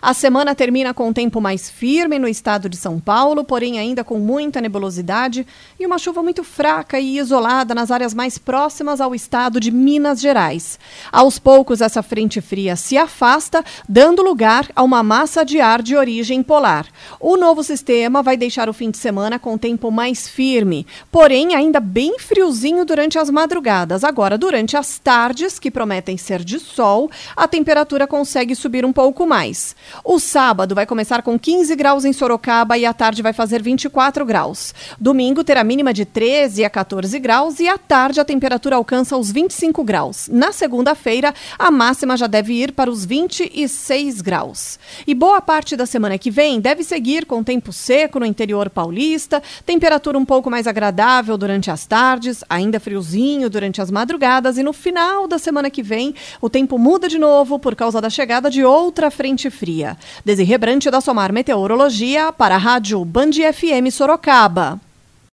A semana termina com um tempo mais firme no estado de São Paulo, porém ainda com muita nebulosidade e uma chuva muito fraca e isolada nas áreas mais próximas ao estado de Minas Gerais. Aos poucos, essa frente fria se afasta, dando lugar a uma massa de ar de origem polar. O novo sistema vai deixar o fim de semana com tempo mais firme, porém ainda bem friozinho durante as madrugadas. Agora, durante as tardes, que prometem ser de sol, a temperatura consegue subir um pouco mais. O sábado vai começar com 15 graus em Sorocaba e à tarde vai fazer 24 graus. Domingo terá mínima de 13 a 14 graus e à tarde a temperatura alcança os 25 graus. Na segunda-feira, a máxima já deve ir para os 26 graus. E boa parte da semana que vem deve seguir com tempo seco no interior paulista, temperatura um pouco mais agradável durante as tardes, ainda friozinho durante as madrugadas e no final da semana que vem o tempo muda de novo por causa da chegada de outra frente fria. Meteorologia. Desirrebrante da Somar Meteorologia para a Rádio Band FM Sorocaba.